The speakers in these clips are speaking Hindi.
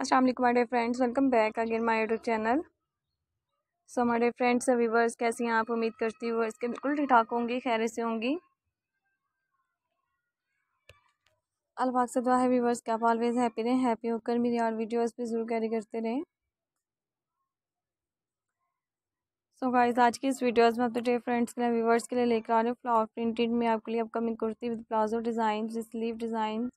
अस्सलाम वालेकुम my dear friends welcome back again my YouTube channel so my dear friends viewers कैसी हैं आप उम्मीद करती हूँ इसके बिल्कुल ठीक ठाक होंगी खैर से होंगी अलबाग से दुआ है व्यूवर्स के आप ऑलवेज हैप्पी रहें हैप्पी होकर मेरी और वीडियोस पे ज़रूर कैरी करते रहें सो so गाइस आज की इस वीडियोस में अपने डेयर फ्रेंड्स के लिए व्यूवर्स के लिए लेकर आ रहे हूँ फ्लावर प्रिंटेड में आपके लिए upcoming kurti with palazzo design sleeve design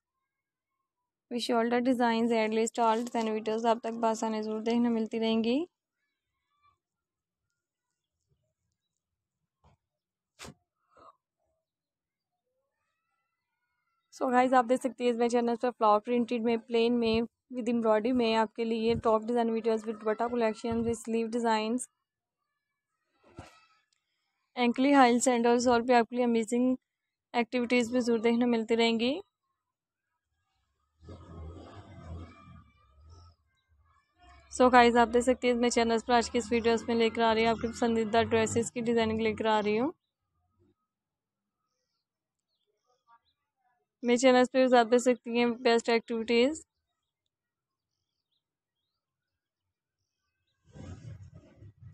V shoulder design at least all design videos आप तक बासानी ज़रूर देखने मिलती रहेंगी सो so गाइज आप देख सकती है इस मेरे चैनल पर फ्लावर प्रिंटेड में प्लेन में विद एम्ब्रॉयडरी में आपके लिए top design videos with Bata collection with sleeve designs ankle heel sandals और भी आपके लिए अमेजिंग एक्टिविटीज़ भी जरूर देखने मिलती रहेंगी सो गाइस आप देख सकते हैं मैं चैनल पर आज के इस वीडियोस में लेकर आ रही हूँ आपके पसंदीदा ड्रेसेस की डिज़ाइनिंग लेकर आ रही हूँ मेरे चैनल पर आप देख सकती हैं best activities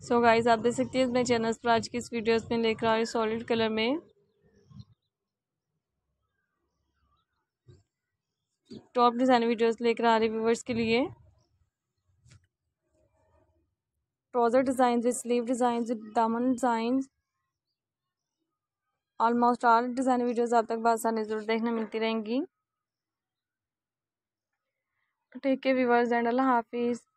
so so guys आप देख सकती हैं मैं चैनल पर आज की इस वीडियोस में लेकर आ रही हूँ सॉलिड कलर में टॉप डिज़ाइन वीडियोस लेकर आ रही व्यूवर्स के लिए trouser design with sleeve design with दामन design almost all design videos आप तक बसानी ज़रूर देखने मिलती रहेंगी ठीक है व्यूवर्स एंड अल्लाह हाफिज़